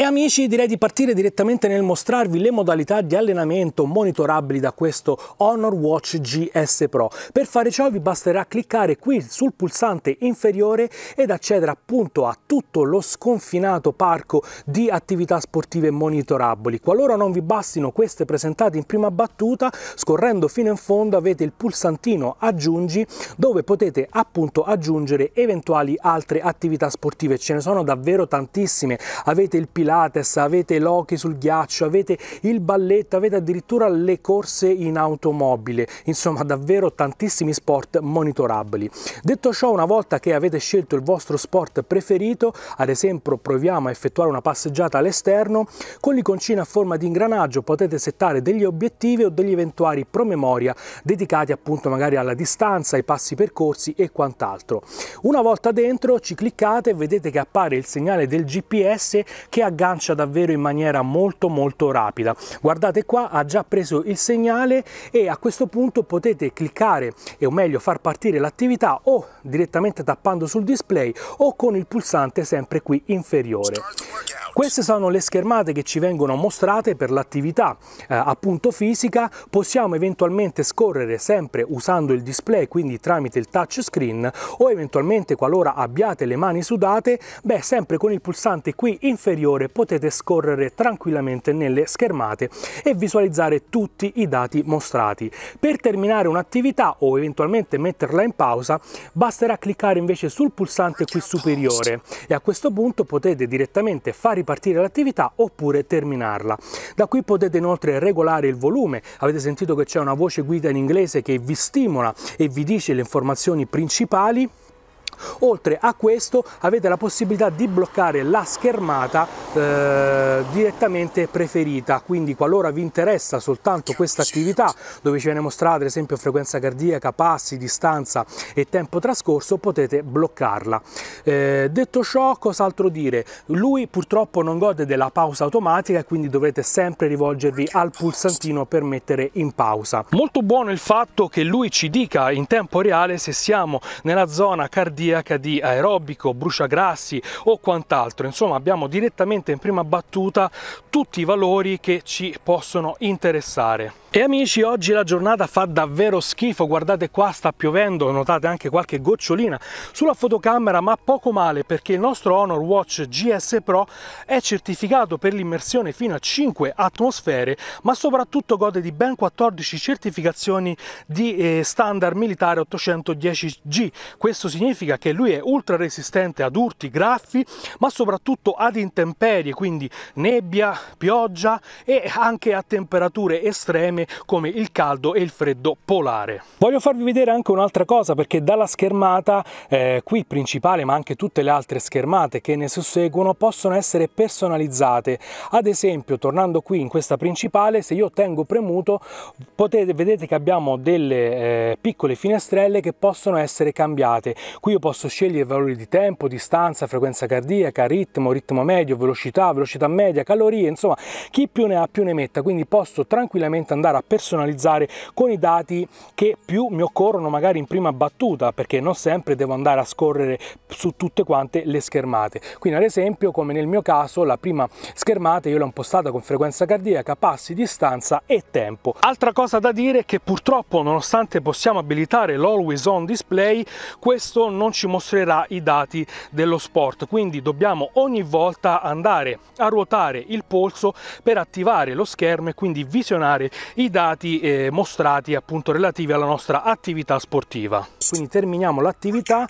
E amici direi di partire direttamente nel mostrarvi le modalità di allenamento monitorabili da questo Honor Watch GS Pro. Per fare ciò vi basterà cliccare qui sul pulsante inferiore ed accedere appunto a tutto lo sconfinato parco di attività sportive monitorabili. Qualora non vi bastino queste presentate in prima battuta, scorrendo fino in fondo avete il pulsantino aggiungi dove potete appunto aggiungere eventuali altre attività sportive. Ce ne sono davvero tantissime. Avete il pilastro Pilates, avete l'hockey sul ghiaccio, avete il balletto, avete addirittura le corse in automobile, insomma davvero tantissimi sport monitorabili. Detto ciò, una volta che avete scelto il vostro sport preferito, ad esempio proviamo a effettuare una passeggiata all'esterno, con l'iconcina a forma di ingranaggio potete settare degli obiettivi o degli eventuali promemoria dedicati appunto magari alla distanza, ai passi percorsi e quant'altro. Una volta dentro ci cliccate e vedete che appare il segnale del GPS che ha aggancia davvero in maniera molto molto rapida. Guardate qua, ha già preso il segnale e a questo punto potete cliccare, e o meglio far partire l'attività o direttamente tappando sul display o con il pulsante sempre qui inferiore. Queste sono le schermate che ci vengono mostrate per l'attività eh, appunto fisica, possiamo eventualmente scorrere sempre usando il display, quindi tramite il touchscreen o eventualmente qualora abbiate le mani sudate, beh sempre con il pulsante qui inferiore potete scorrere tranquillamente nelle schermate e visualizzare tutti i dati mostrati. Per terminare un'attività o eventualmente metterla in pausa, basterà cliccare invece sul pulsante qui superiore e a questo punto potete direttamente far ripartire partire l'attività oppure terminarla. Da qui potete inoltre regolare il volume, avete sentito che c'è una voce guida in inglese che vi stimola e vi dice le informazioni principali Oltre a questo avete la possibilità di bloccare la schermata eh, direttamente preferita, quindi qualora vi interessa soltanto questa attività dove ci viene mostrata ad esempio frequenza cardiaca, passi, distanza e tempo trascorso potete bloccarla. Eh, detto ciò, cos'altro dire? Lui purtroppo non gode della pausa automatica quindi dovrete sempre rivolgervi al pulsantino per mettere in pausa. Molto buono il fatto che lui ci dica in tempo reale se siamo nella zona cardiaca cardiaca di aerobico, bruciagrassi o quant'altro. Insomma abbiamo direttamente in prima battuta tutti i valori che ci possono interessare. E amici, oggi la giornata fa davvero schifo, guardate qua sta piovendo, notate anche qualche gocciolina sulla fotocamera, ma poco male perché il nostro Honor Watch GS Pro è certificato per l'immersione fino a 5 atmosfere, ma soprattutto gode di ben 14 certificazioni di eh, standard militare 810G. Questo significa che lui è ultra resistente ad urti, graffi, ma soprattutto ad intemperie, quindi nebbia, pioggia e anche a temperature estreme insieme come il caldo e il freddo polare. Voglio farvi vedere anche un'altra cosa perché dalla schermata eh, qui principale ma anche tutte le altre schermate che ne susseguono possono essere personalizzate. Ad esempio tornando qui in questa principale se io tengo premuto potete, vedete che abbiamo delle eh, piccole finestrelle che possono essere cambiate. Qui io posso scegliere valori di tempo, distanza, frequenza cardiaca, ritmo, ritmo medio, velocità, velocità media, calorie, insomma chi più ne ha più ne metta, quindi posso tranquillamente andare andare a personalizzare con i dati che più mi occorrono magari in prima battuta perché non sempre devo andare a scorrere su tutte quante le schermate quindi ad esempio come nel mio caso la prima schermata io l'ho impostata con frequenza cardiaca passi distanza e tempo altra cosa da dire è che purtroppo nonostante possiamo abilitare l'always on display questo non ci mostrerà i dati dello sport quindi dobbiamo ogni volta andare a ruotare il polso per attivare lo schermo e quindi visionare i dati eh, mostrati appunto relativi alla nostra attività sportiva quindi terminiamo l'attività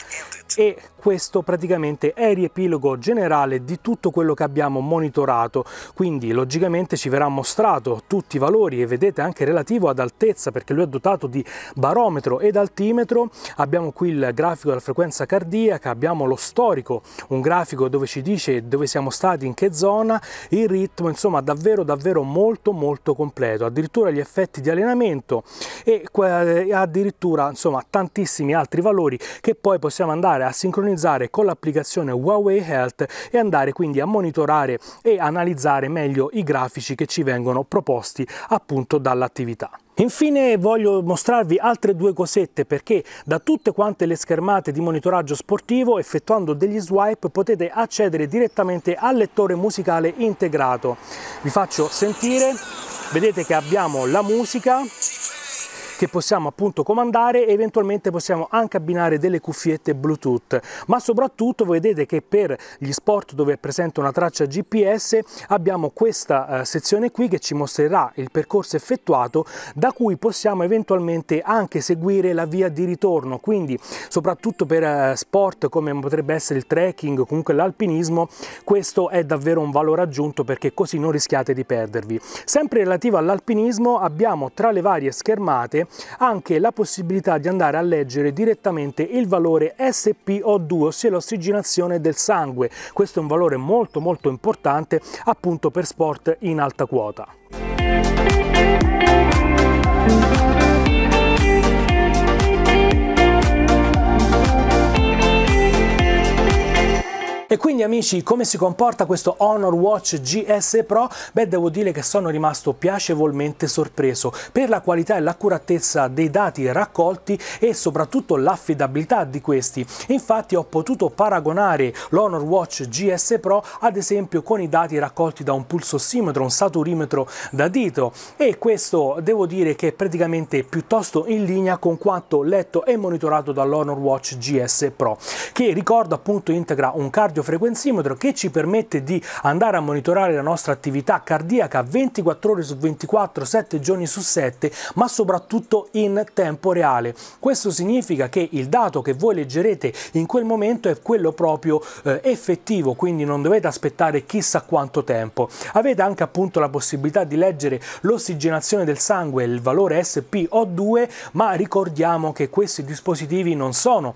e questo praticamente è riepilogo generale di tutto quello che abbiamo monitorato quindi logicamente ci verrà mostrato tutti i valori e vedete anche relativo ad altezza perché lui è dotato di barometro ed altimetro abbiamo qui il grafico della frequenza cardiaca abbiamo lo storico un grafico dove ci dice dove siamo stati in che zona il ritmo insomma davvero davvero molto molto completo addirittura gli effetti di allenamento e eh, addirittura insomma tantissimi tantissimi altri valori che poi possiamo andare a sincronizzare con l'applicazione Huawei Health e andare quindi a monitorare e analizzare meglio i grafici che ci vengono proposti appunto dall'attività. Infine voglio mostrarvi altre due cosette perché da tutte quante le schermate di monitoraggio sportivo effettuando degli swipe potete accedere direttamente al lettore musicale integrato. Vi faccio sentire, vedete che abbiamo la musica, che possiamo appunto comandare e eventualmente possiamo anche abbinare delle cuffiette Bluetooth. Ma soprattutto vedete che per gli sport dove è presente una traccia GPS abbiamo questa eh, sezione qui che ci mostrerà il percorso effettuato da cui possiamo eventualmente anche seguire la via di ritorno. Quindi soprattutto per eh, sport come potrebbe essere il trekking comunque l'alpinismo questo è davvero un valore aggiunto perché così non rischiate di perdervi. Sempre relativo all'alpinismo abbiamo tra le varie schermate anche la possibilità di andare a leggere direttamente il valore SpO2, ossia l'ossigenazione del sangue. Questo è un valore molto molto importante appunto per sport in alta quota. E quindi amici, come si comporta questo Honor Watch GS Pro? Beh, devo dire che sono rimasto piacevolmente sorpreso per la qualità e l'accuratezza dei dati raccolti e soprattutto l'affidabilità di questi. Infatti ho potuto paragonare l'Honor Watch GS Pro ad esempio con i dati raccolti da un pulsossimetro, un saturimetro da dito e questo devo dire che è praticamente piuttosto in linea con quanto letto e monitorato dall'Honor Watch GS Pro che ricordo appunto integra un cardio cardiofrequenzimetro che ci permette di andare a monitorare la nostra attività cardiaca 24 ore su 24, 7 giorni su 7, ma soprattutto in tempo reale. Questo significa che il dato che voi leggerete in quel momento è quello proprio eh, effettivo, quindi non dovete aspettare chissà quanto tempo. Avete anche appunto la possibilità di leggere l'ossigenazione del sangue, il valore SpO2, ma ricordiamo che questi dispositivi non sono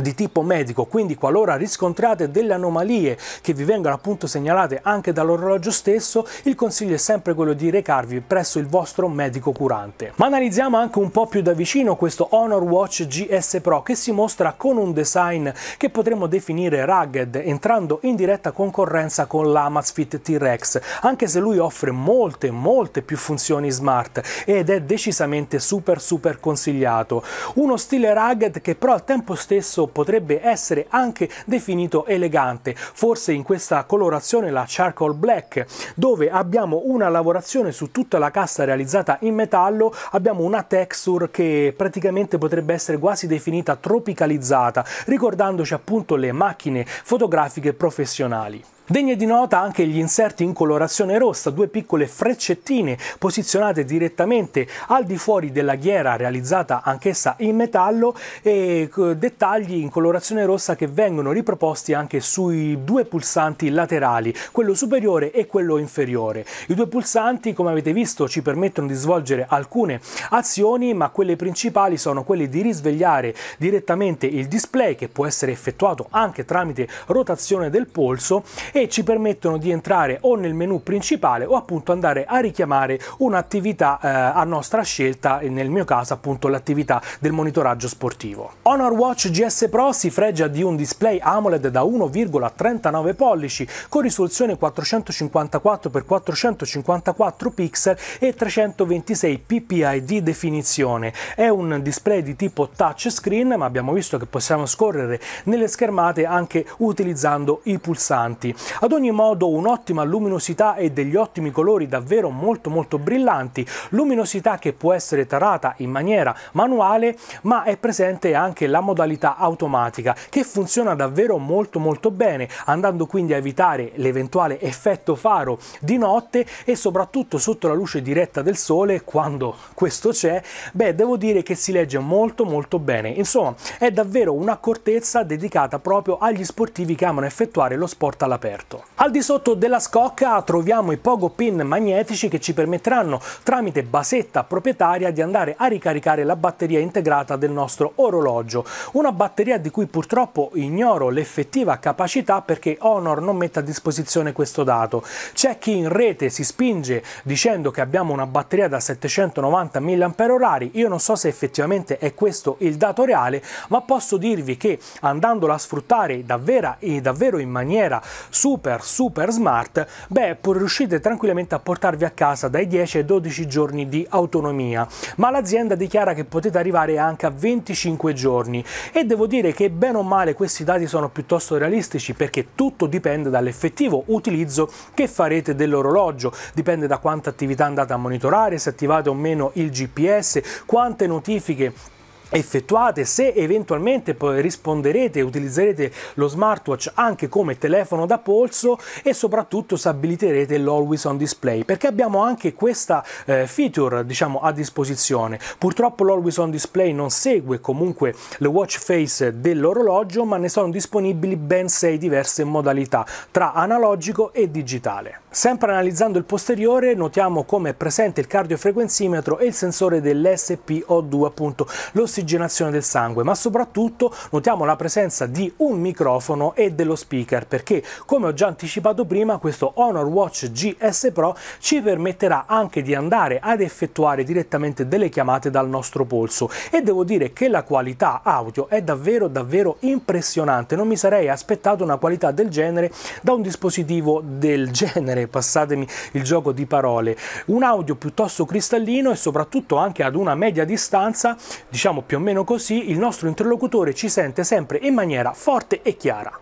di tipo medico, quindi qualora riscontrate delle anomalie che vi vengano appunto segnalate anche dall'orologio stesso, il consiglio è sempre quello di recarvi presso il vostro medico curante. Ma analizziamo anche un po' più da vicino questo Honor Watch GS Pro che si mostra con un design che potremmo definire rugged, entrando in diretta concorrenza con l'Amazfit T-Rex, anche se lui offre molte molte più funzioni smart ed è decisamente super super consigliato. Uno stile rugged che però al tempo stesso potrebbe essere anche definito elegante, forse in questa colorazione la charcoal black, dove abbiamo una lavorazione su tutta la cassa realizzata in metallo, abbiamo una texture che praticamente potrebbe essere quasi definita tropicalizzata, ricordandoci appunto le macchine fotografiche professionali. Degne di nota anche gli inserti in colorazione rossa, due piccole freccettine posizionate direttamente al di fuori della ghiera realizzata anch'essa in metallo e eh, dettagli in colorazione rossa che vengono riproposti anche sui due pulsanti laterali, quello superiore e quello inferiore. I due pulsanti come avete visto ci permettono di svolgere alcune azioni ma quelle principali sono quelle di risvegliare direttamente il display che può essere effettuato anche tramite rotazione del polso e che ci permettono di entrare o nel menu principale o appunto andare a richiamare un'attività eh, a nostra scelta, e nel mio caso appunto l'attività del monitoraggio sportivo. Honor Watch GS Pro si fregia di un display AMOLED da 1,39 pollici con risoluzione 454x454 pixel e 326 ppi di definizione. È un display di tipo touchscreen ma abbiamo visto che possiamo scorrere nelle schermate anche utilizzando i pulsanti. Ad ogni modo un'ottima luminosità e degli ottimi colori davvero molto molto brillanti, luminosità che può essere tarata in maniera manuale ma è presente anche la modalità automatica che funziona davvero molto molto bene andando quindi a evitare l'eventuale effetto faro di notte e soprattutto sotto la luce diretta del sole quando questo c'è beh devo dire che si legge molto molto bene insomma è davvero un'accortezza dedicata proprio agli sportivi che amano effettuare lo sport alla pelle aperto. Al di sotto della scocca troviamo i pogo pin magnetici che ci permetteranno tramite basetta proprietaria di andare a ricaricare la batteria integrata del nostro orologio, una batteria di cui purtroppo ignoro l'effettiva capacità perché Honor non mette a disposizione questo dato. C'è chi in rete si spinge dicendo che abbiamo una batteria da 790 mAh, io non so se effettivamente è questo il dato reale, ma posso dirvi che andandola a sfruttare davvero, e davvero in maniera super super smart, beh, pur riuscite tranquillamente a portarvi a casa dai 10 ai 12 giorni di autonomia, ma l'azienda dichiara che potete arrivare anche a 25 giorni e devo dire che bene o male questi dati sono piuttosto realistici perché tutto dipende dall'effettivo utilizzo che farete dell'orologio, dipende da quanta attività andate a monitorare, se attivate o meno il GPS, quante notifiche effettuate, se eventualmente risponderete utilizzerete lo smartwatch anche come telefono da polso e soprattutto se abiliterete l'always on display perché abbiamo anche questa eh, feature diciamo a disposizione purtroppo l'always on display non segue comunque le watch face dell'orologio ma ne sono disponibili ben 6 diverse modalità tra analogico e digitale sempre analizzando il posteriore notiamo come è presente il cardiofrequenzimetro e il sensore dell'SPO2 appunto lo si ossigenazione del sangue, ma soprattutto notiamo la presenza di un microfono e dello speaker, perché come ho già anticipato prima, questo Honor Watch GS Pro ci permetterà anche di andare ad effettuare direttamente delle chiamate dal nostro polso e devo dire che la qualità audio è davvero davvero impressionante, non mi sarei aspettato una qualità del genere da un dispositivo del genere, passatemi il gioco di parole, un audio piuttosto cristallino e soprattutto anche ad una media distanza diciamo più o meno così il nostro interlocutore ci sente sempre in maniera forte e chiara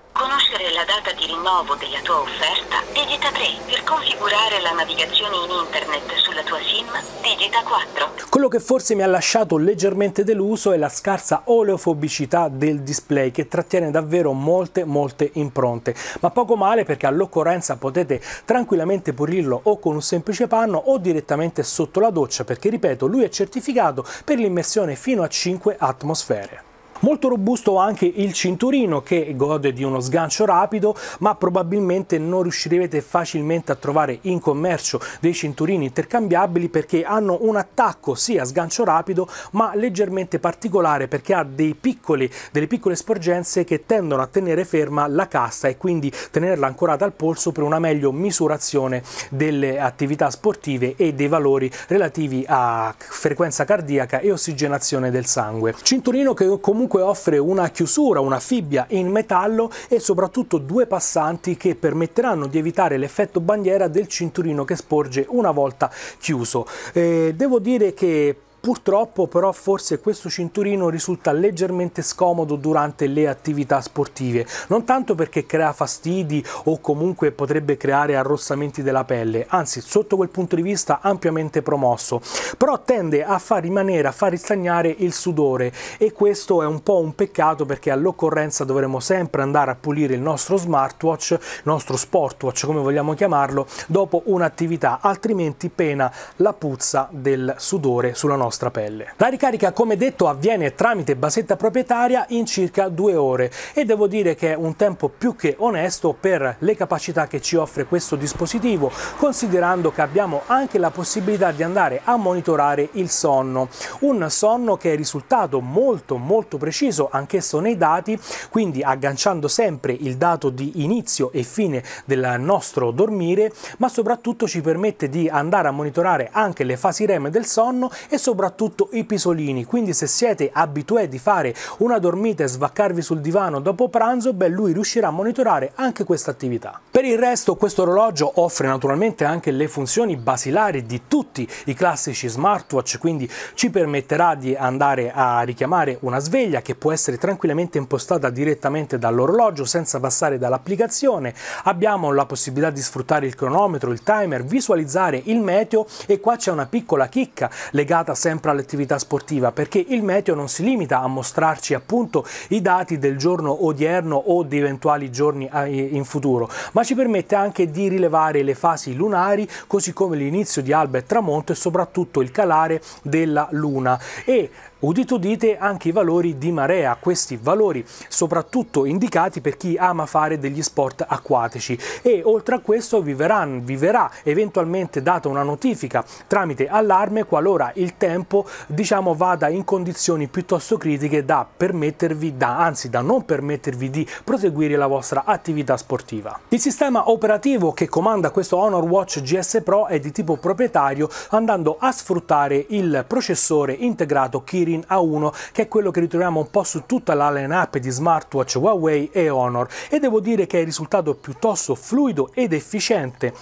conoscere la data di rinnovo della tua offerta, digita 3. Per configurare la navigazione in internet sulla tua SIM, digita 4. Quello che forse mi ha lasciato leggermente deluso è la scarsa oleofobicità del display che trattiene davvero molte molte impronte, ma poco male perché all'occorrenza potete tranquillamente pulirlo o con un semplice panno o direttamente sotto la doccia perché ripeto lui è certificato per l'immersione fino a 5 atmosfere. Molto robusto anche il cinturino che gode di uno sgancio rapido ma probabilmente non riuscirete facilmente a trovare in commercio dei cinturini intercambiabili perché hanno un attacco sì sgancio rapido ma leggermente particolare perché ha piccoli, delle piccole sporgenze che tendono a tenere ferma la cassa e quindi tenerla ancorata al polso per una meglio misurazione delle attività sportive e dei valori relativi a frequenza cardiaca e ossigenazione del sangue. Cinturino che comunque comunque offre una chiusura, una fibbia in metallo e soprattutto due passanti che permetteranno di evitare l'effetto bandiera del cinturino che sporge una volta chiuso. Eh, devo dire che Purtroppo però forse questo cinturino risulta leggermente scomodo durante le attività sportive, non tanto perché crea fastidi o comunque potrebbe creare arrossamenti della pelle, anzi sotto quel punto di vista ampiamente promosso, però tende a far rimanere, a far ristagnare il sudore e questo è un po' un peccato perché all'occorrenza dovremo sempre andare a pulire il nostro smartwatch, il nostro sportwatch come vogliamo chiamarlo, dopo un'attività, altrimenti pena la puzza del sudore sulla nostra vostra pelle. La ricarica come detto avviene tramite basetta proprietaria in circa due ore e devo dire che è un tempo più che onesto per le capacità che ci offre questo dispositivo considerando che abbiamo anche la possibilità di andare a monitorare il sonno. Un sonno che è risultato molto molto preciso anch'esso nei dati quindi agganciando sempre il dato di inizio e fine del nostro dormire ma soprattutto ci permette di andare a monitorare anche le fasi REM del sonno e soprattutto soprattutto i pisolini, quindi se siete abituati di fare una dormita e svaccarvi sul divano dopo pranzo, beh lui riuscirà a monitorare anche questa attività. Per il resto questo orologio offre naturalmente anche le funzioni basilari di tutti i classici smartwatch, quindi ci permetterà di andare a richiamare una sveglia che può essere tranquillamente impostata direttamente dall'orologio senza passare dall'applicazione, abbiamo la possibilità di sfruttare il cronometro, il timer, visualizzare il meteo e qua c'è una piccola chicca legata sempre sempre all'attività sportiva perché il meteo non si limita a mostrarci appunto i dati del giorno odierno o di eventuali giorni ah, in futuro, ma ci permette anche di rilevare le fasi lunari così come l'inizio di alba e tramonto e soprattutto il calare della luna e Udito udite anche i valori di marea, questi valori soprattutto indicati per chi ama fare degli sport acquatici e oltre a questo vi, verranno, verrà eventualmente data una notifica tramite allarme qualora il tempo diciamo vada in condizioni piuttosto critiche da permettervi, da, anzi da non permettervi di proseguire la vostra attività sportiva. Il sistema operativo che comanda questo Honor Watch GS Pro è di tipo proprietario andando a sfruttare il processore integrato Kirin Kirin A1 che è quello che ritroviamo un po' su tutta la line di smartwatch Huawei e Honor e devo dire che è risultato piuttosto fluido ed efficiente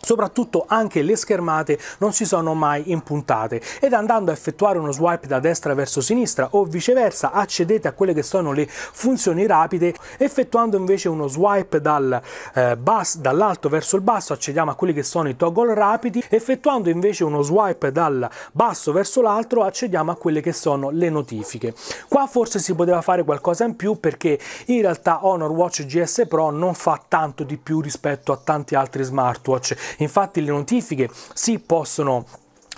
soprattutto anche le schermate non si sono mai impuntate ed andando a effettuare uno swipe da destra verso sinistra o viceversa accedete a quelle che sono le funzioni rapide effettuando invece uno swipe dal, eh, dall'alto verso il basso accediamo a quelli che sono i toggle rapidi effettuando invece uno swipe dal basso verso l'altro accediamo a quelle che sono le notifiche qua forse si poteva fare qualcosa in più perché in realtà Honor Watch GS Pro non fa tanto di più rispetto a tanti altri smartwatch Infatti le notifiche si possono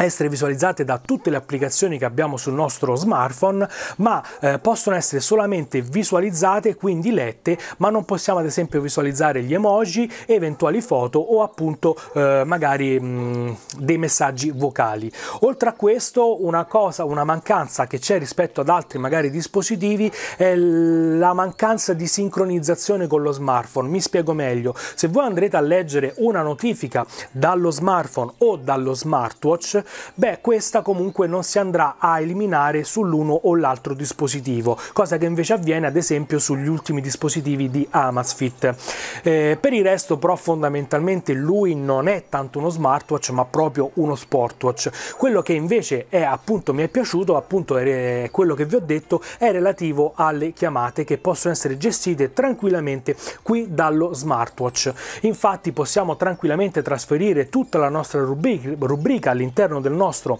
essere visualizzate da tutte le applicazioni che abbiamo sul nostro smartphone, ma eh, possono essere solamente visualizzate, quindi lette, ma non possiamo ad esempio visualizzare gli emoji, eventuali foto o appunto eh, magari mh, dei messaggi vocali. Oltre a questo, una cosa, una mancanza che c'è rispetto ad altri magari dispositivi è la mancanza di sincronizzazione con lo smartphone. Mi spiego meglio. Se voi andrete a leggere una notifica dallo smartphone o dallo smartwatch, beh questa comunque non si andrà a eliminare sull'uno o l'altro dispositivo, cosa che invece avviene ad esempio sugli ultimi dispositivi di Amazfit. Eh, per il resto però fondamentalmente lui non è tanto uno smartwatch ma proprio uno sportwatch. Quello che invece è appunto mi è piaciuto, appunto è eh, quello che vi ho detto, è relativo alle chiamate che possono essere gestite tranquillamente qui dallo smartwatch. Infatti possiamo tranquillamente trasferire tutta la nostra rubrica, rubrica all'interno all'interno del nostro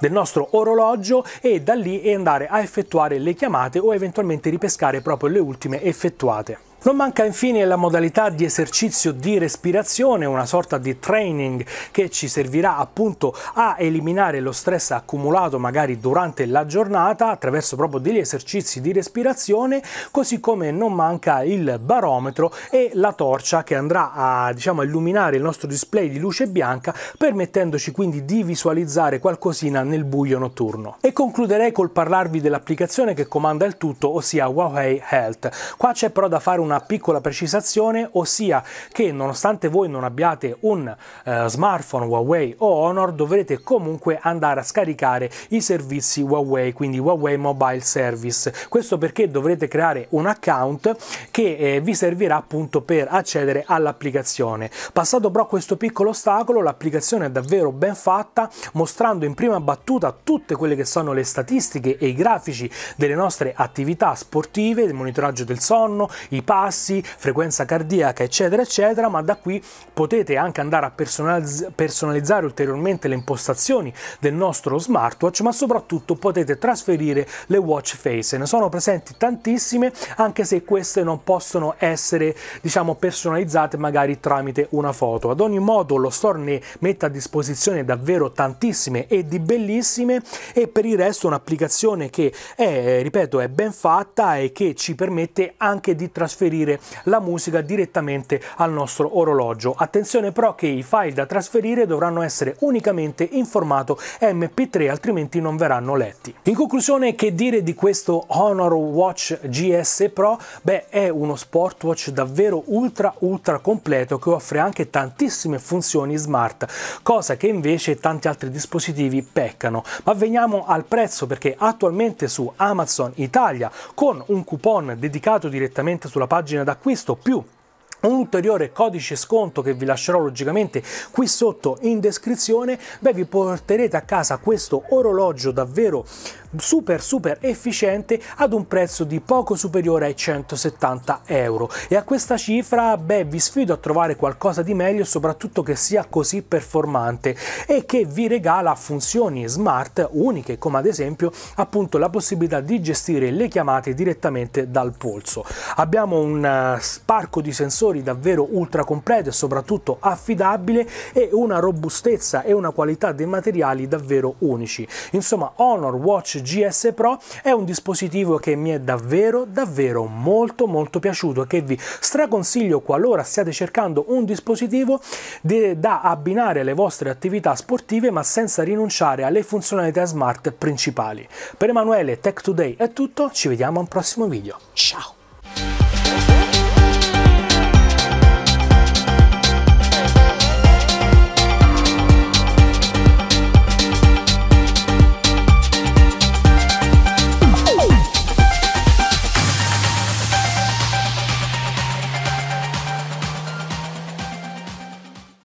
del nostro orologio e da lì andare a effettuare le chiamate o eventualmente ripescare proprio le ultime effettuate. Non manca infine la modalità di esercizio di respirazione, una sorta di training che ci servirà appunto a eliminare lo stress accumulato magari durante la giornata attraverso proprio degli esercizi di respirazione, così come non manca il barometro e la torcia che andrà a diciamo, illuminare il nostro display di luce bianca permettendoci quindi di visualizzare qualcosina nel buio notturno. E concluderei col parlarvi dell'applicazione che comanda il tutto, ossia Huawei Health. Qua c'è però da fare un una piccola precisazione, ossia che nonostante voi non abbiate un eh, smartphone Huawei o Honor, dovrete comunque andare a scaricare i servizi Huawei, quindi Huawei Mobile Service. Questo perché dovrete creare un account che eh, vi servirà appunto per accedere all'applicazione. Passato però questo piccolo ostacolo, l'applicazione è davvero ben fatta, mostrando in prima battuta tutte quelle che sono le statistiche e i grafici delle nostre attività sportive, il monitoraggio del sonno, i pari bassi, frequenza cardiaca, eccetera, eccetera, ma da qui potete anche andare a personalizzare ulteriormente le impostazioni del nostro smartwatch, ma soprattutto potete trasferire le watch face. Ne sono presenti tantissime, anche se queste non possono essere, diciamo, personalizzate magari tramite una foto. Ad ogni modo lo store ne mette a disposizione davvero tantissime e di bellissime e per il resto un'applicazione che è, ripeto, è ben fatta e che ci permette anche di trasferire trasferire la musica direttamente al nostro orologio. Attenzione però che i file da trasferire dovranno essere unicamente in formato MP3 altrimenti non verranno letti. In conclusione che dire di questo Honor Watch GS Pro? Beh è uno sportwatch davvero ultra ultra completo che offre anche tantissime funzioni smart, cosa che invece tanti altri dispositivi peccano. Ma veniamo al prezzo perché attualmente su Amazon Italia con un coupon dedicato direttamente sulla pagina pagina d'acquisto più un ulteriore codice sconto che vi lascerò logicamente qui sotto in descrizione, beh vi porterete a casa questo orologio davvero super super efficiente ad un prezzo di poco superiore ai 170 euro e a questa cifra beh vi sfido a trovare qualcosa di meglio soprattutto che sia così performante e che vi regala funzioni smart uniche come ad esempio appunto la possibilità di gestire le chiamate direttamente dal polso abbiamo un eh, sparco di sensori davvero ultra completo e soprattutto affidabile e una robustezza e una qualità dei materiali davvero unici insomma Honor Watch GS Pro è un dispositivo che mi è davvero davvero molto molto piaciuto e che vi straconsiglio qualora stiate cercando un dispositivo da abbinare alle vostre attività sportive ma senza rinunciare alle funzionalità smart principali. Per Emanuele Tech Today è tutto, ci vediamo al prossimo video. Ciao!